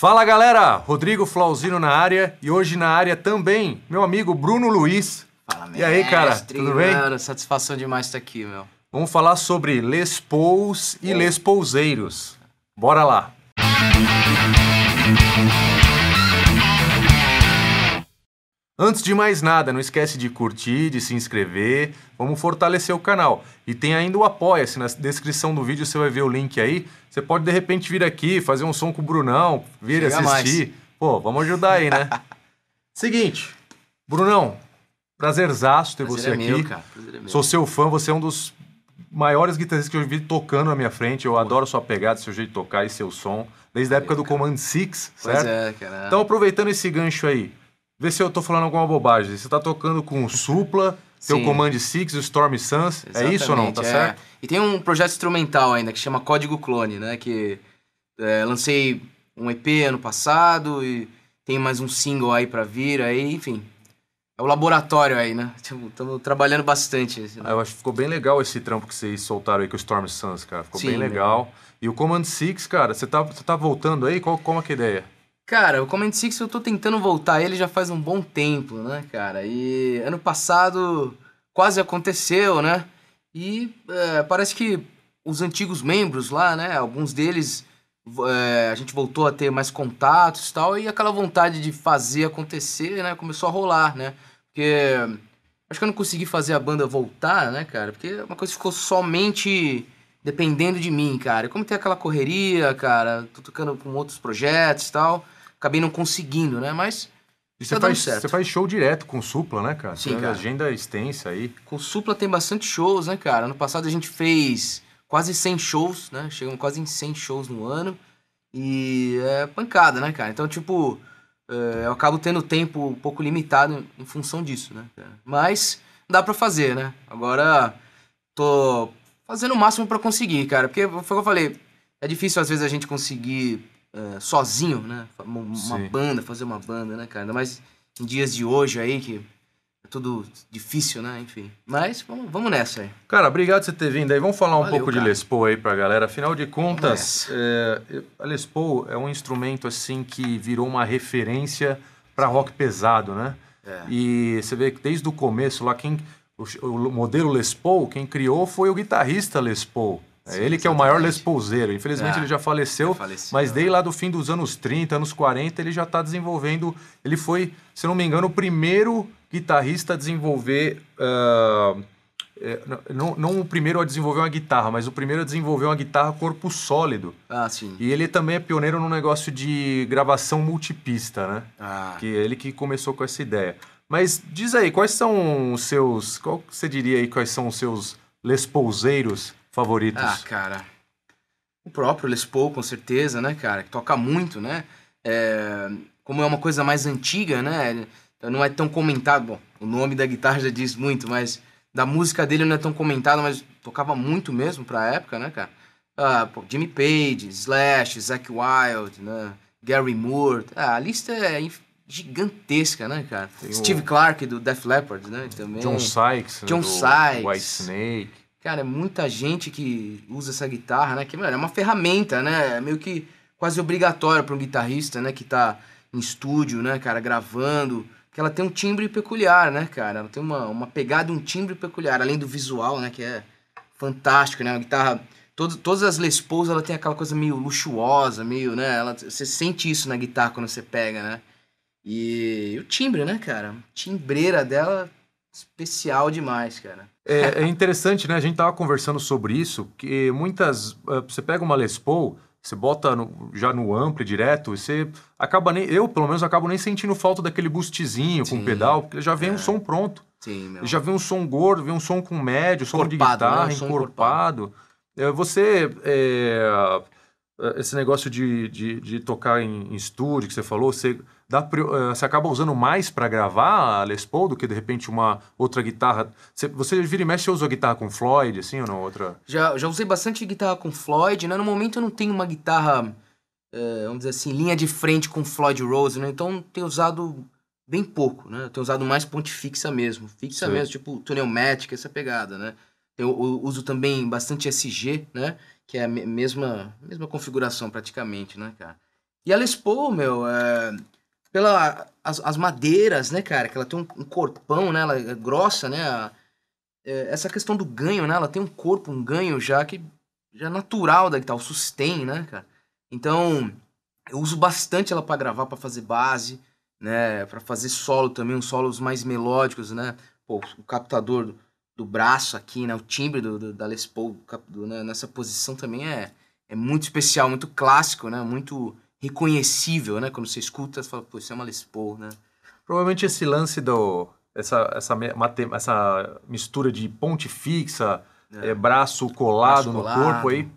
Fala galera, Rodrigo Flauzino na área e hoje na área também meu amigo Bruno Luiz. Fala, e aí, cara, tudo bem? Mano, satisfação demais estar aqui, meu. Vamos falar sobre Les Pous e Les Pouseiros. Bora lá. Música Antes de mais nada, não esquece de curtir, de se inscrever, vamos fortalecer o canal. E tem ainda o Apoia-se, na descrição do vídeo você vai ver o link aí. Você pode de repente vir aqui, fazer um som com o Brunão, vir Chega assistir. Mais. Pô, vamos ajudar aí, né? Seguinte, Brunão, prazerzaço ter Prazer você é aqui. Meu, cara. Prazer é meu. Sou seu fã, você é um dos maiores guitarristas que eu vi tocando na minha frente. Eu Pô. adoro sua pegada, seu jeito de tocar e seu som. Desde a época do Command Six, certo? Pois é, cara. Então aproveitando esse gancho aí, Vê se eu tô falando alguma bobagem. Você tá tocando com o Supla, seu Command Six, o Storm Suns. Exatamente, é isso ou não? Tá é. certo? E tem um projeto instrumental ainda que chama Código Clone, né? Que é, lancei um EP ano passado e tem mais um single aí para vir, aí, enfim. É o laboratório aí, né? Estamos tipo, trabalhando bastante. Assim, né? ah, eu acho que ficou bem legal esse trampo que vocês soltaram aí com o Storm Suns, cara. Ficou Sim, bem né? legal. E o Command Six, cara, você tá, você tá voltando aí? Qual, é qual é a ideia? Cara, o Command 6 eu tô tentando voltar ele já faz um bom tempo, né, cara? E ano passado quase aconteceu, né? E é, parece que os antigos membros lá, né? Alguns deles é, a gente voltou a ter mais contatos e tal, e aquela vontade de fazer acontecer, né? Começou a rolar, né? Porque acho que eu não consegui fazer a banda voltar, né, cara? Porque é uma coisa ficou somente dependendo de mim, cara. Como tem aquela correria, cara, tô tocando com outros projetos e tal acabei não conseguindo, né? Mas e tá você, tá faz, certo. você faz show direto com Supla, né, cara? Sim, tem cara. agenda extensa aí. Com Supla tem bastante shows, né, cara? Ano passado a gente fez quase 100 shows, né? Chegamos quase em 100 shows no ano. E é pancada, né, cara? Então, tipo, eh, eu acabo tendo tempo um pouco limitado em função disso, né? Mas dá para fazer, né? Agora tô fazendo o máximo para conseguir, cara. Porque foi o que eu falei, é difícil às vezes a gente conseguir uh, sozinho, né? Uma, uma banda, fazer uma banda, né, cara? Ainda mais em dias de hoje aí que é tudo difícil, né? Enfim. Mas vamos, vamos nessa aí. Cara, obrigado por você ter vindo aí. Vamos falar um Valeu, pouco cara. de Les Paul aí pra galera. Afinal de contas, é, a Les Paul é um instrumento assim que virou uma referência para rock pesado, né? É. E você vê que desde o começo lá, quem, o modelo Les Paul, quem criou foi o guitarrista Les Paul. É ele que é o maior Les Pauleiro. Infelizmente é, ele já faleceu, faleceu mas desde é. lá do fim dos anos 30, anos 40, ele já está desenvolvendo. Ele foi, se não me engano, o primeiro guitarrista a desenvolver. Uh, não, não, o primeiro a desenvolver uma guitarra, mas o primeiro a desenvolver uma guitarra corpo sólido. Ah, sim. E ele também é pioneiro no negócio de gravação multipista, né? Ah. Que é ele que começou com essa ideia. Mas diz aí, quais são os seus. Qual você diria aí quais são os seus lespouseiros favoritos? Ah, cara. O próprio Les Paul, com certeza, né, cara? Que toca muito, né? É... como é uma coisa mais antiga, né? Não é tão comentado. Bom, o nome da guitarra já diz muito, mas da música dele não é tão comentado, mas tocava muito mesmo pra época, né, cara? Ah, pô, Jimmy Page, Slash, Zack Wild, né? Gary Moore. Ah, a lista é gigantesca, né, cara? Tem Steve o... Clark do Def Leppard, né? Também. John Sykes, né, John Sykes. White Snake. Cara, é muita gente que usa essa guitarra, né? Que, mano, é uma ferramenta, né? É meio que quase obrigatória para um guitarrista, né? Que tá em estúdio, né, cara, gravando. que ela tem um timbre peculiar, né, cara? Ela tem uma, uma pegada, um timbre peculiar, além do visual, né? Que é fantástico, né? Uma guitarra. Todo, todas as Les Pauls, ela tem aquela coisa meio luxuosa, meio, né? Ela, você sente isso na guitarra quando você pega, né? E, e o timbre, né, cara? timbreira dela, especial demais, cara. É, é interessante, né? A gente estava conversando sobre isso, que muitas. Eh, você pega uma Les Paul, você bota no, já no ampli direto, você acaba nem. Eu, pelo menos, acabo nem sentindo falta daquele boostzinho com o pedal, porque já vem é. um som pronto. Sim, já vem um som gordo, vem um som com médio, som de né? guitarra, né? encorpado. encorpado. Eh, você. É, eh, esse negócio de, de, de tocar em, em, estúdio que você falou, você, dá, eh, você acaba usando mais para gravar a Les Paul do que de repente uma outra guitarra. Você, você vira e mexe usa a guitarra com Floyd, assim, ou não? Outra... Já, já usei bastante guitarra com Floyd, né? No momento eu não tenho uma guitarra, é, vamos dizer assim, linha de frente com Floyd Rose, né? Então tenho usado bem pouco, né? tenho usado mais ponte fixa mesmo. Fixa Sim. mesmo, tipo Tunnel essa pegada, né? Eu, eu uso também bastante SG, né? Que é a mesma, mesma configuração praticamente, né, cara? E ela Les meu, é, pela as, as, madeiras, né, cara? Que ela tem um, um corpão, né? Ela é grossa, né? A, é, essa questão do ganho, né? Ela tem um corpo, um ganho já que já é natural da guitarra, tá, o sustain, né, cara? Então, eu uso bastante ela para gravar, para fazer base, né, para fazer solo também, uns solos mais melódicos, né? Pô, o captador do braço aqui, né? O timbre do, do da Les Paul do, né? nessa posição também é, é muito especial, muito clássico, né? Muito reconhecível, né? Quando você escuta, você fala, pô, isso é uma Les Paul, né? Provavelmente esse lance do... Essa, essa, essa mistura de ponte fixa, é. É, braço, colado braço colado no corpo aí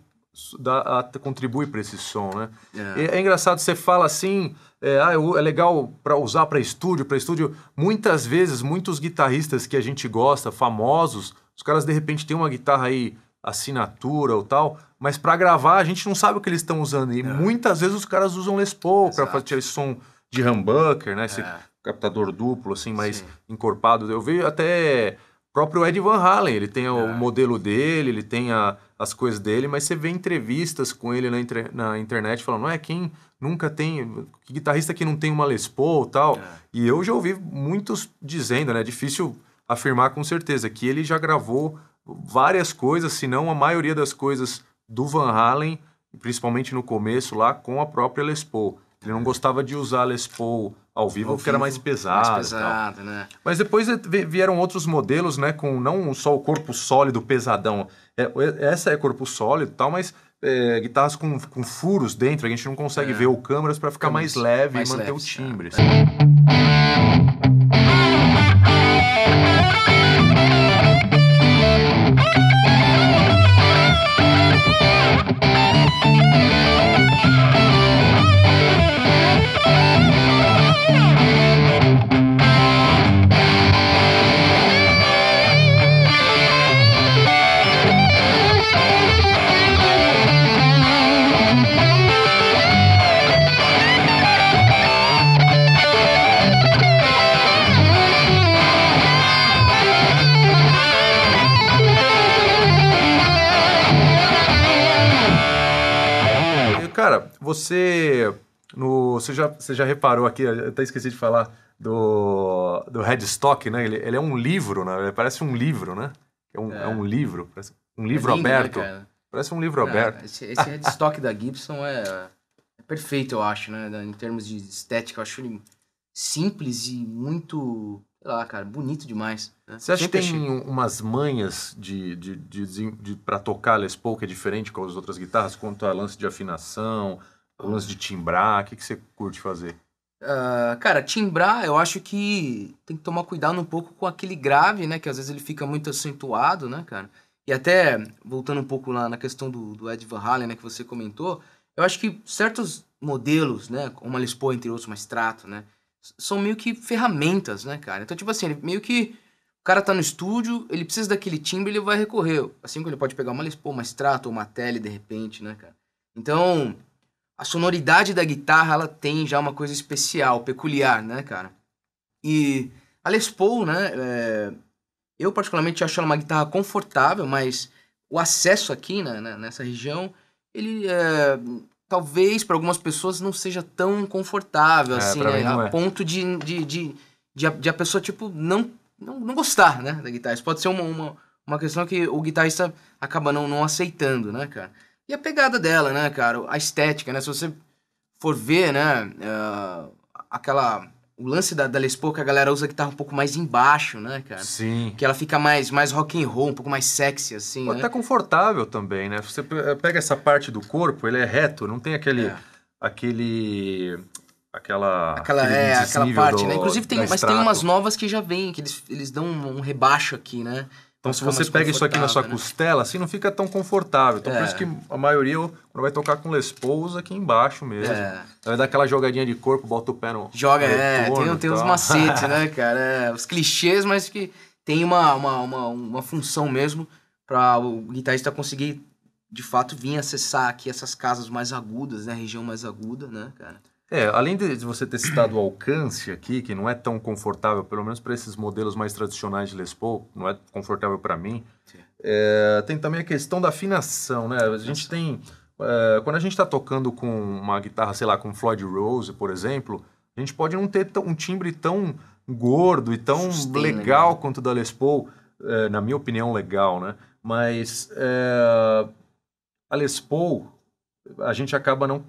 dá, a, contribui para esse som, né? É. é. engraçado, você fala assim, é, ah, é legal para usar para estúdio, para estúdio. Muitas vezes, muitos guitarristas que a gente gosta, famosos, os caras de repente têm uma guitarra aí assinatura ou tal, mas para gravar a gente não sabe o que eles estão usando. E é. muitas vezes os caras usam Les Paul para fazer esse som de humbucker, né? Esse é. captador duplo, assim, mais Sim. encorpado. Eu vejo até próprio Ed Van Halen, ele tem é. o modelo dele, ele tem a, as coisas dele, mas você vê entrevistas com ele na, na internet falando, não é quem nunca tem, que guitarrista que não tem uma Les Paul tal. É. E eu já ouvi muitos dizendo, né, difícil afirmar com certeza, que ele já gravou várias coisas, se não a maioria das coisas do Van Halen, principalmente no começo lá, com a própria Les Paul. Ele não gostava de usar a Les Paul ao vivo, ao porque era mais pesado. Mais pesado, né? Mas depois é, vieram outros modelos, né? Com não só o corpo sólido pesadão. É, é, essa é corpo sólido e tal, mas é, guitarras com, com furos dentro, a gente não consegue é. ver o câmeras para ficar Câmeras, mais leve mais e manter o é. timbre. Assim. você. No, você, já, você já reparou aqui, eu até esqueci de falar do, do Headstock, né? Ele, ele é um livro, né? Ele parece um livro, né? É um, é. É um livro, parece um livro é lindo, né, aberto. Né, parece um livro Não, é, aberto. Esse, esse Headstock da Gibson é, é, perfeito, eu acho, né? Em termos de estética, eu acho ele simples e muito sei lá, cara, bonito demais. Né? Você acha que tem achei... umas manhas de, de, de, de, de para tocar Les Paul que é diferente com as outras guitarras, quanto a lance de afinação, o lance de timbrar, o que, que você curte fazer? Uh, cara, timbrar, eu acho que tem que tomar cuidado um pouco com aquele grave, né? Que às vezes ele fica muito acentuado, né, cara? E até, voltando um pouco lá na questão do, do Ed Van Halen, né, que você comentou, eu acho que certos modelos, né, como a Les Paul, entre outros, uma Strato, né, são meio que ferramentas, né, cara? Então, tipo assim, ele meio que o cara tá no estúdio, ele precisa daquele timbre, ele vai recorrer. Assim como ele pode pegar uma Les Paul, uma Strato ou uma Tele, de repente, né, cara? Então, a sonoridade da guitarra ela tem já uma coisa especial, peculiar, né, cara? E a Les Paul, né? É, eu particularmente acho ela uma guitarra confortável, mas o acesso aqui né, né nessa região, ele é, talvez para algumas pessoas não seja tão confortável, é, assim, né, a é. ponto de, de, de, de, a, de, a, pessoa, tipo, não, não, não gostar, né, da guitarra. Isso pode ser uma, uma, uma questão que o guitarrista acaba não, não aceitando, né, cara? E a pegada dela, né, cara? A estética, né? Se você for ver, né, uh, aquela o lance da, da Les Paul que a galera usa que guitarra tá um pouco mais embaixo, né, cara? Sim. Que ela fica mais, mais rock and roll, um pouco mais sexy, assim, né? Até tá confortável também, né? Você eh, pega essa parte do corpo, ele é reto, não tem aquele... É. aquele... Aquela, aquela, é, aquela parte, do, né? Inclusive, tem, mas tem umas novas que já vêm, que eles, eles dão um, um rebaixo aqui, né? Então, se você pega isso aqui na sua né? costela, assim não fica tão confortável. Então, é. por isso é. que a maioria quando vai tocar com Les aqui embaixo mesmo. É. Vai dar aquela jogadinha de corpo, bota o pé no. Joga, é. Tem, tem uns macetes, né, cara? É, os clichês, mas que tem uma, uma, uma, uma função mesmo para o guitarrista conseguir de fato vir acessar aqui essas casas mais agudas, né? A região mais aguda, né, cara? É, além de você ter citado o alcance aqui, que não é tão confortável, pelo menos para esses modelos mais tradicionais de Les Paul, não é confortável para mim. É, tem também a questão da afinação, né? A gente tem. É, quando a gente está tocando com uma guitarra, sei lá, com Floyd Rose, por exemplo, a gente pode não ter um timbre tão gordo e tão né? legal né? quanto o da Les Paul, é, na minha opinião, legal, né? Mas eh, a Les Paul, a gente acaba não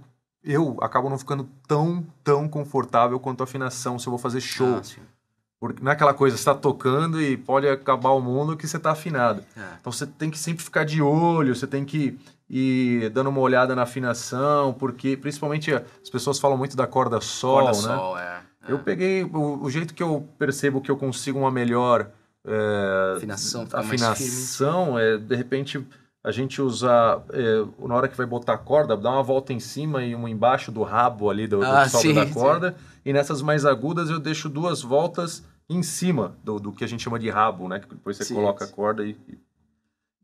eu acabo não ficando tão, tão confortável quanto a afinação se eu vou fazer ah, show. Ah, Porque não é aquela coisa, você tá tocando e pode acabar o mundo que você tá afinado. É. Então você tem que sempre ficar de olho, você tem que ir dando uma olhada na afinação, porque principalmente as pessoas falam muito da corda sol, corda né? Sol, é, é. Eu peguei o, o, jeito que eu percebo que eu consigo uma melhor é, afinação, afinação é de repente a gente usa, é, na hora que vai botar a corda, dá uma volta em cima e uma embaixo do rabo ali do, ah, do da corda. Sim. E nessas mais agudas eu deixo duas voltas em cima do, do que a gente chama de rabo, né? Que depois você sim, coloca sim. a corda e, e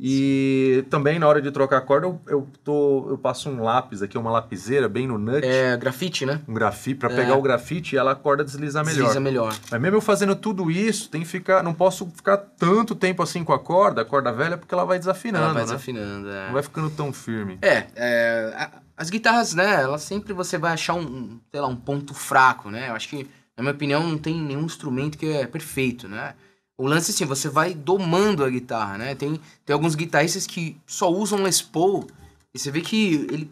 e também na hora de trocar a corda, eu, eu, tô, eu passo um lápis aqui, uma lapiseira bem no nut. É, grafite, né? Um grafite, para é. pegar o grafite e ela a corda deslizar melhor. Desliza melhor. Mas mesmo eu fazendo tudo isso, tem que ficar, não posso ficar tanto tempo assim com a corda, a corda velha, porque ela vai desafinando, Ela vai né? desafinando, é. Não vai ficando tão firme. É, é a, as guitarras, né, elas sempre você vai achar um, sei lá, um ponto fraco, né? Eu acho que, na minha opinião, não tem nenhum instrumento que é perfeito, né? O lance assim, você vai domando a guitarra, né? Tem, tem alguns guitarristas que só usam Les Paul e você vê que ele,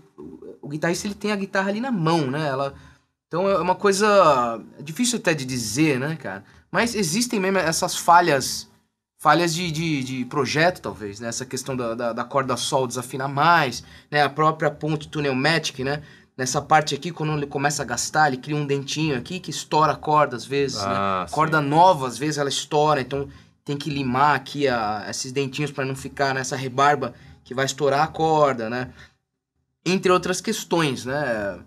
o guitarrista ele tem a guitarra ali na mão, né? Ela, então é uma coisa difícil até de dizer, né, cara? Mas existem mesmo essas falhas, falhas de, de, de projeto, talvez, né? Essa questão da, da, da corda sol desafinar mais, né? A própria ponte Magic, né? Nessa parte aqui, quando ele começa a gastar, ele cria um dentinho aqui que estoura a corda às vezes. Né? Ah, né? Corda nova, às vezes, ela estoura. Então tem que limar aqui a, esses dentinhos para não ficar nessa rebarba que vai estourar a corda, né? Entre outras questões, né?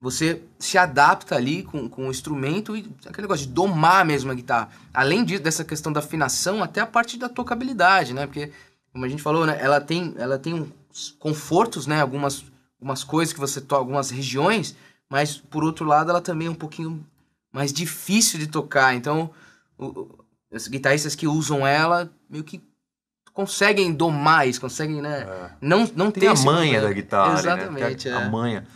Você se adapta ali com, com o instrumento e aquele negócio de domar mesmo a guitarra. Além disso, dessa questão da afinação, até a parte da tocabilidade, né? Porque, como a gente falou, né? ela tem, ela tem um confortos, né? Algumas algumas coisas que você toca, algumas regiões, mas por outro lado ela também é um pouquinho mais difícil de tocar. Então, o, os guitarristas que usam ela meio que conseguem domar isso, conseguem, né? É. Não, não tem ter a manha problema. da guitarra. Né? Exatamente. Né? A, é. a manha.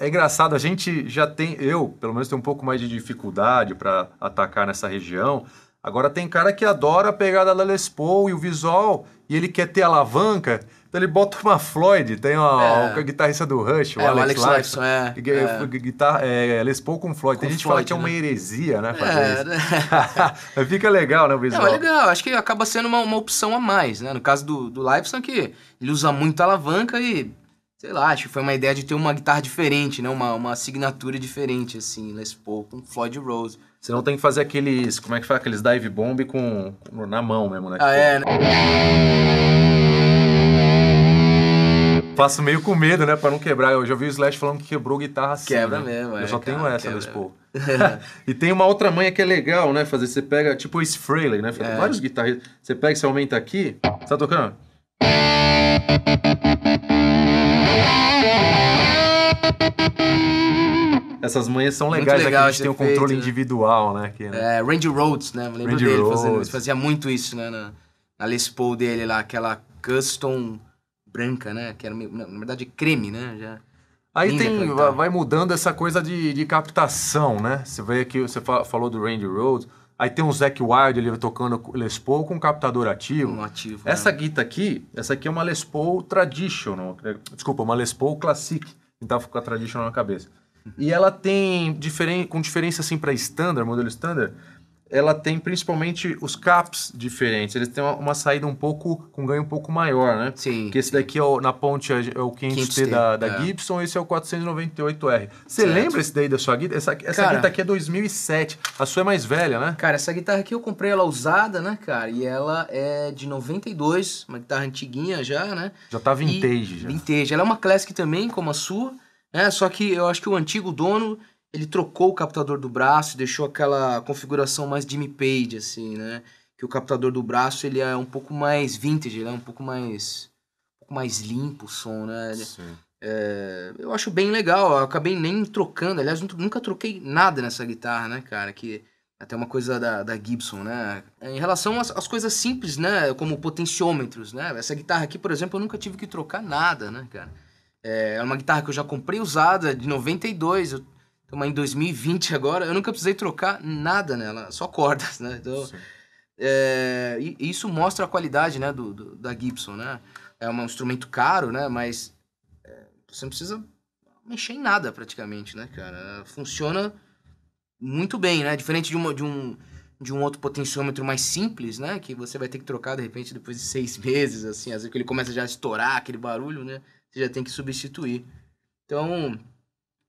É engraçado, a gente já tem, eu pelo menos tenho um pouco mais de dificuldade para atacar nessa região. Agora tem cara que adora a pegada da Les Paul e o visual, e ele quer ter alavanca, então ele bota uma Floyd, tem a é. guitarrista do Rush, o é, Alex, o Alex Lifeson, é, é. Guitar, é, Les Paul com Floyd. Com tem gente Floyd, que fala que é né? é uma heresia, né? Fazer é, né? Fica legal, né, o visual? é legal, acho que acaba sendo uma, uma opção a mais, né? No caso do, do Lifeson, que ele usa muito alavanca e, sei lá, acho que foi uma ideia de ter uma guitarra diferente, né? Uma, uma assinatura diferente, assim, Les Paul com Floyd Rose. Você não tem que fazer aqueles, como é que fala, aqueles dive bomb com, na mão mesmo, né? Ah, é, né? passo meio com medo, né? Pra não quebrar. Eu já vi o Slash falando que quebrou guitarra assim. Quebra né? mesmo, é. Eu só cara, tenho essa Les Paul. e tem uma outra manha que é legal, né? Fazer, você pega, tipo esse Frehley, né? É. Vários guitarristas. Você pega, você aumenta aqui. Você tá tocando? Essas manhas são legais, né, legal, é a gente tem o controle individual, né? Aqui, né? É, Randy Rhodes, né? Eu lembro Randy dele Rhodes. fazendo Fazia muito isso, né? Na, na Les Paul dele lá, aquela custom branca, né? Que era, na verdade, creme, né? Já... Aí tem, vai mudando essa coisa de, de captação, né? Você vê que você falou do Randy Rhodes, aí tem o Zac Wild ele tocando Les Paul com um captador ativo. Um ativo né? essa né? guita aqui, essa aqui é uma Les Paul Traditional, né? desculpa, uma Les Paul Classic, ficou a Traditional na cabeça. E ela tem, diferen, com diferença assim para Standard, modelo Standard, ela tem principalmente os caps diferentes. Eles têm uma, uma, saída um pouco, com ganho um pouco maior, né? Sim. Que esse sim. daqui é o, na ponte é, é o 500T da, da é. Gibson, esse é o 498R. Você lembra esse daí da sua guitarra? Essa, essa cara, guitarra aqui é 2007. A sua é mais velha, né? Cara, essa guitarra aqui eu comprei ela usada, né, cara? E ela é de 92, uma guitarra antiguinha já, né? Já tá vintage. E, já. Vintage. Ela é uma classic também, como a sua, né? Só que eu acho que o antigo dono ele trocou o captador do braço, deixou aquela configuração mais Jimmy Page, assim, né? Que o captador do braço ele é um pouco mais vintage, ele é um pouco mais, um pouco mais limpo o som, né? Sim. É, eu acho bem legal, eu acabei nem trocando, aliás, nunca troquei nada nessa guitarra, né, cara? Que até uma coisa da, da Gibson, né? Em relação às, às, coisas simples, né? Como potenciômetros, né? Essa guitarra aqui, por exemplo, eu nunca tive que trocar nada, né, cara? É, é uma guitarra que eu já comprei usada, de 92. Eu mas em 2020 agora, eu nunca precisei trocar nada nela, só cordas, né? Então, é, e isso mostra a qualidade né, do, do, da Gibson, né? É um instrumento caro, né? Mas é, você não precisa mexer em nada praticamente, né, cara? Funciona muito bem, né? Diferente de, uma, de, um, de um outro potenciômetro mais simples, né? Que você vai ter que trocar, de repente, depois de seis meses, assim. Às vezes que ele começa já a estourar aquele barulho, né? Você já tem que substituir. Então...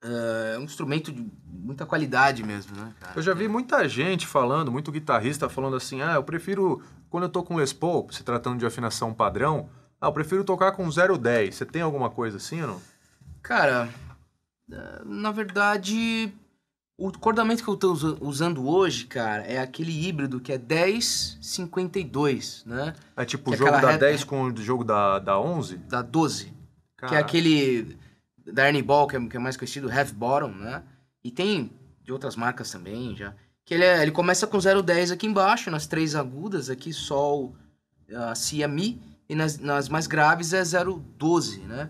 É, é um instrumento de muita qualidade mesmo, né, cara? Eu já vi muita gente falando, muito guitarrista falando assim, ah, eu prefiro, quando eu tô com Les Paul, se tratando de afinação padrão, ah, eu prefiro tocar com 010. Você tem alguma coisa assim ou não? Cara, é, na verdade, o cordamento que eu estou usando hoje, cara, é aquele híbrido que é 1052, né? É tipo o é jogo é da reta... 10 com o jogo da, da 11? Da 12. Que é aquele da Ernie Ball, que é, que é mais conhecido, Half Bottom, né? E tem de outras marcas também já. Que ele, é, ele começa com 0,10 aqui embaixo, nas três agudas, aqui Sol, uh, Si, Mi, e nas, nas mais graves é 0,12, né?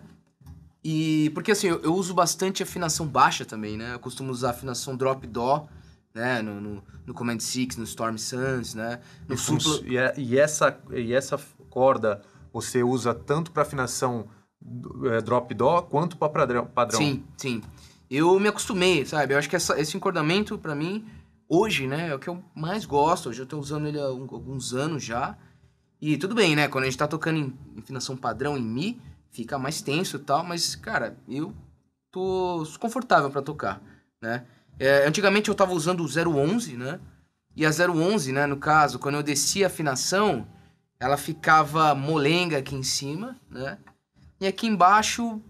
E porque assim, eu, eu, uso bastante afinação baixa também, né? Eu costumo usar afinação drop dó, né? No, no, no Command Six, no Storm Suns, né? No e, supla... e, é, e, essa, e essa corda você usa tanto para afinação é, drop dó quanto para padrão, padrão. Sim, sim. Eu me acostumei, sabe? Eu acho que essa, esse encordamento, para mim, hoje, né, é o que eu mais gosto. Hoje eu tô usando ele há alguns anos já. E tudo bem, né? Quando a gente tá tocando em, em afinação padrão em Mi, fica mais tenso e tal, mas, cara, eu tô confortável para tocar, né? É, antigamente eu tava usando o 011, né? E a 011, né, no caso, quando eu descia a afinação, ela ficava molenga aqui em cima, né? E aqui embaixo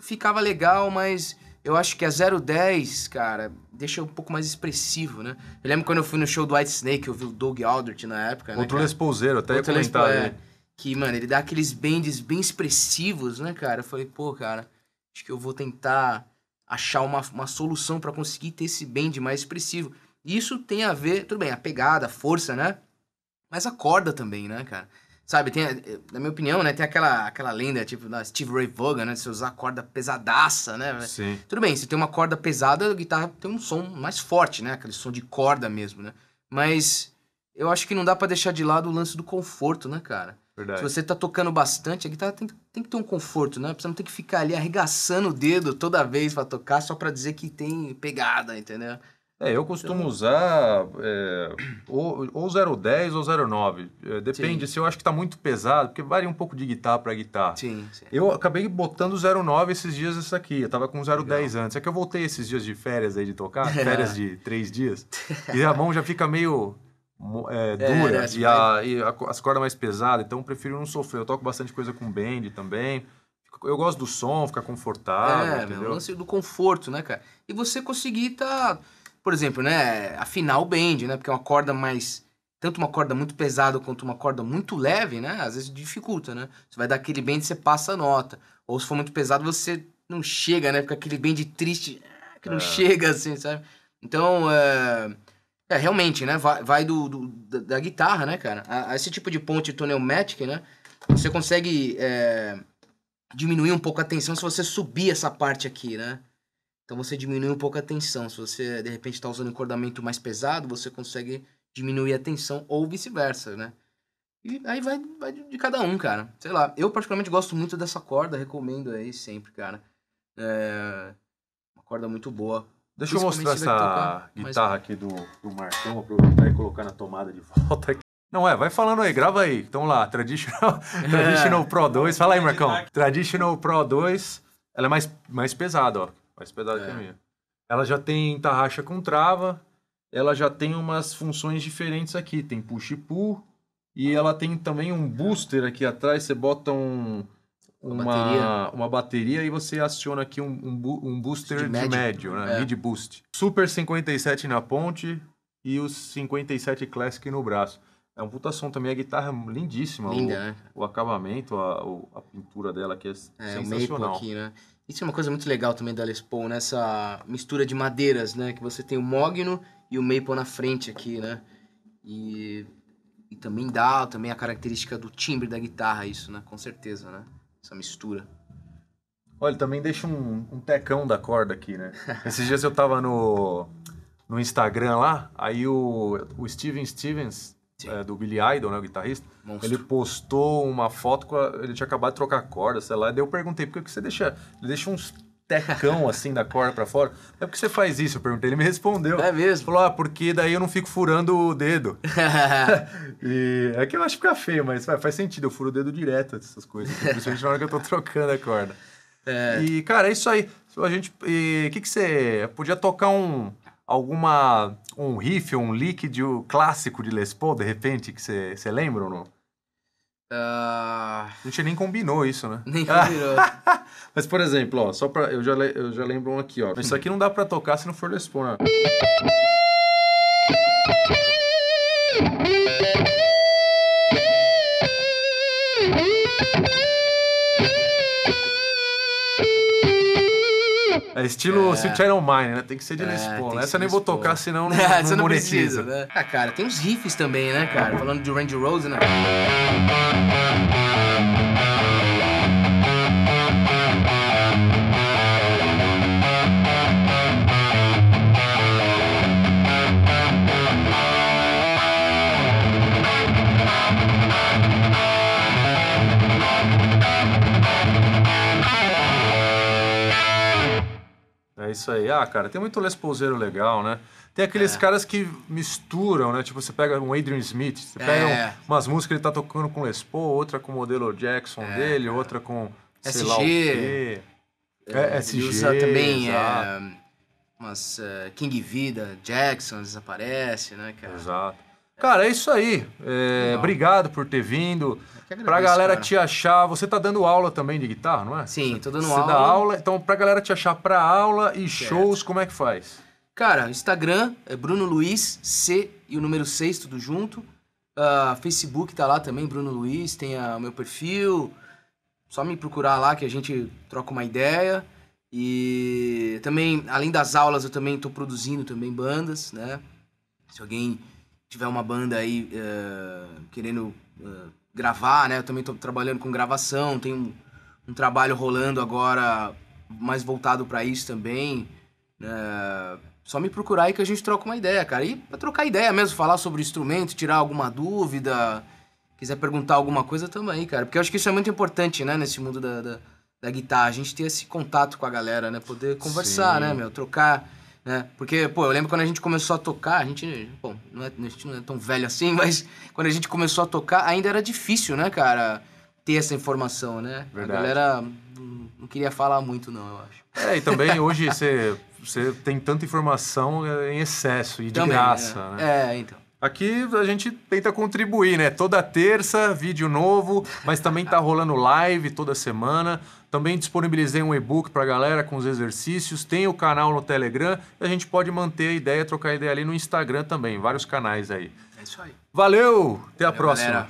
ficava legal, mas eu acho que a 010, cara, deixa um pouco mais expressivo, né? Eu lembro quando eu fui no show do White Snake, eu vi o Doug Aldrich na época, Outro né, Les até Outro ia comentar é, Que, mano, ele dá aqueles bends bem expressivos, né, cara? Eu falei, pô, cara, acho que eu vou tentar achar uma, uma solução para conseguir ter esse bend mais expressivo. Isso tem a ver, tudo bem, a pegada, a força, né? Mas a corda também, né, cara? Sabe, tem, na minha opinião, né, tem aquela, aquela lenda, tipo, da Steve Ray Vaughan, né, você usar corda pesadaça, né? Sim. Tudo bem, se tem uma corda pesada, a guitarra tem um som mais forte, né? Aquele som de corda mesmo, né? Mas eu acho que não dá para deixar de lado o lance do conforto, né, cara? Verdade. Se você tá tocando bastante, a guitarra tem, tem que ter um conforto, né? Você não tem que ficar ali arregaçando o dedo toda vez para tocar só para dizer que tem pegada, entendeu? É, eu costumo usar é, ou, ou 010 ou 09. É, depende, sim. se eu acho que está muito pesado, porque varia um pouco de guitarra para guitarra. Sim, sim, Eu acabei botando 09 esses dias essa aqui. Eu tava com 010 Legal. antes. É que eu voltei esses dias de férias aí de tocar, férias de três dias. e a mão já fica meio é, é, dura né, e, a, e as cordas mais pesadas, então eu prefiro não sofrer. Eu toco bastante coisa com bend também eu gosto do som, ficar confortável. É, entendeu? o lance do conforto, né, cara? E você conseguir tá por exemplo, né, afinar o bend, né? Porque é uma corda mais tanto uma corda muito pesada quanto uma corda muito leve, né? Às vezes dificulta, né? Você vai dar aquele bend, você passa a nota. Ou se for muito pesado, você não chega, né? Fica aquele bend triste ah, que não é. chega assim, sabe? Então, é, é realmente, né? Vai, vai do, do da, da, guitarra, né, cara? A, a esse tipo de ponte tonelmatic, né? Você consegue é, diminuir um pouco a tensão se você subir essa parte aqui, né? Então você diminui um pouco a tensão. Se você de repente está usando um encordamento mais pesado, você consegue diminuir a tensão ou vice-versa, né? E aí vai, vai de cada um, cara. Sei lá, eu particularmente gosto muito dessa corda, recomendo aí sempre, cara. É uma corda muito boa. Deixa eu mostrar essa guitarra aqui do, do Marcão, aproveitar e colocar na tomada de volta aqui. Não é, vai falando aí, grava aí. Então lá, Traditional, é. Traditional Pro 2. Fala aí, Marcão. Traditional Pro 2, ela é mais, mais pesada, ó. Esse pedal é. é minha. Ela já tem tarraxa com trava, ela já tem umas funções diferentes aqui. Tem push e pull, e ah. ela tem também um booster aqui atrás. Você bota um, uma, bateria. uma bateria e você aciona aqui um, um, um booster de, de médio, médio, né? É. Mid boost. Super 57 na ponte e os 57 Classic no braço. É um puta som também, a guitarra é lindíssima. Linda, o, né? O acabamento, a, a pintura dela que é, é sensacional. Aqui, né? Isso é uma coisa muito legal também da Les Paul, nessa né? mistura de madeiras, né? Que você tem o mogno e o maple na frente aqui, né? E, e também dá também a característica do timbre da guitarra isso, né? Com certeza, né? Essa mistura. Olha, também deixa um, um tecão da corda aqui, né? Esses dias eu tava no, no Instagram lá, aí o, o Steven Stevens é, do Billy Idol, né, o guitarrista, Monstro. ele postou uma foto com a, ele tinha acabado de trocar a corda, sei lá, daí eu perguntei, por que você deixa, ele deixa uns tecão assim da corda para fora. É porque você faz isso, eu perguntei. Ele me respondeu. É mesmo? Falou, ah, porque daí eu não fico furando o dedo. e é que eu acho que fica feio, mas vai, faz sentido, eu furo o dedo direto dessas coisas, principalmente na hora que eu tô trocando a corda. É. E, cara, é isso aí. A gente. O que, que você. Podia tocar um alguma um riff, um líquido clássico de Les Paul, de repente, que você lembra ou não? Uh... A gente nem combinou isso, né? Nem combinou. Mas, por exemplo, ó, só pra, eu, já, eu já lembro um aqui, ó. Isso aqui não dá pra tocar se não for Les Paul, né? É estilo é. Channel Mine, né? Tem que ser de é, Les Paul. Essa eu nem vou tocar, senão não, é, não monetiza. Precisa, né? Ah, cara, tem uns riffs também, né, cara? Uhum. Falando de Randy Rose, né? isso aí. Ah, cara, tem muito lespouseiro legal, né? Tem aqueles é. caras que misturam, né? Tipo, você pega um Adrian Smith, você é. pega é. um, umas músicas que ele tá tocando com Les Paul, outra com o modelo Jackson é. dele, outra com sei SG. Lá o quê. É, SG, ele usa também é, umas uh, King Vida, Jackson desaparece, né, cara? Exato. Cara, é isso aí. É, obrigado por ter vindo. Agradeço, pra galera cara. te achar, você tá dando aula também de guitarra, não é? Sim, tô dando você aula. Você dá aula, então pra galera te achar pra aula e certo. shows, como é que faz? Cara, Instagram é Bruno Luiz C e o número 6, tudo junto. Uh, Facebook tá lá também, Bruno Luiz, tem o meu perfil. Só me procurar lá que a gente troca uma ideia. E também, além das aulas, eu também tô produzindo também bandas, né? Se alguém tiver uma banda aí uh, querendo uh, gravar, né? Eu também estou trabalhando com gravação, tem um, um, trabalho rolando agora mais voltado para isso também. Uh, só me procurar aí que a gente troca uma ideia, cara. E pra trocar ideia mesmo, falar sobre o instrumento, tirar alguma dúvida, quiser perguntar alguma coisa, tamo aí, cara. Porque eu acho que isso é muito importante, né, nesse mundo da, da, da guitarra, a gente ter esse contato com a galera, né? Poder conversar, Sim. né, meu? Trocar né? Porque, pô, eu lembro quando a gente começou a tocar, a gente, bom, não é, a gente não é tão velho assim, mas quando a gente começou a tocar, ainda era difícil, né, cara, ter essa informação, né? Verdade. A galera não queria falar muito, não, eu acho. É, e também hoje você, você tem tanta informação é, em excesso e de também, graça, é. né? É, então. Aqui a gente tenta contribuir, né? Toda terça, vídeo novo, mas também tá rolando live toda semana. Também disponibilizei um e-book pra galera com os exercícios. Tem o canal no Telegram e a gente pode manter a ideia, trocar ideia ali no Instagram também. Vários canais aí. É isso aí. Valeu! Até Valeu, a próxima. Galera.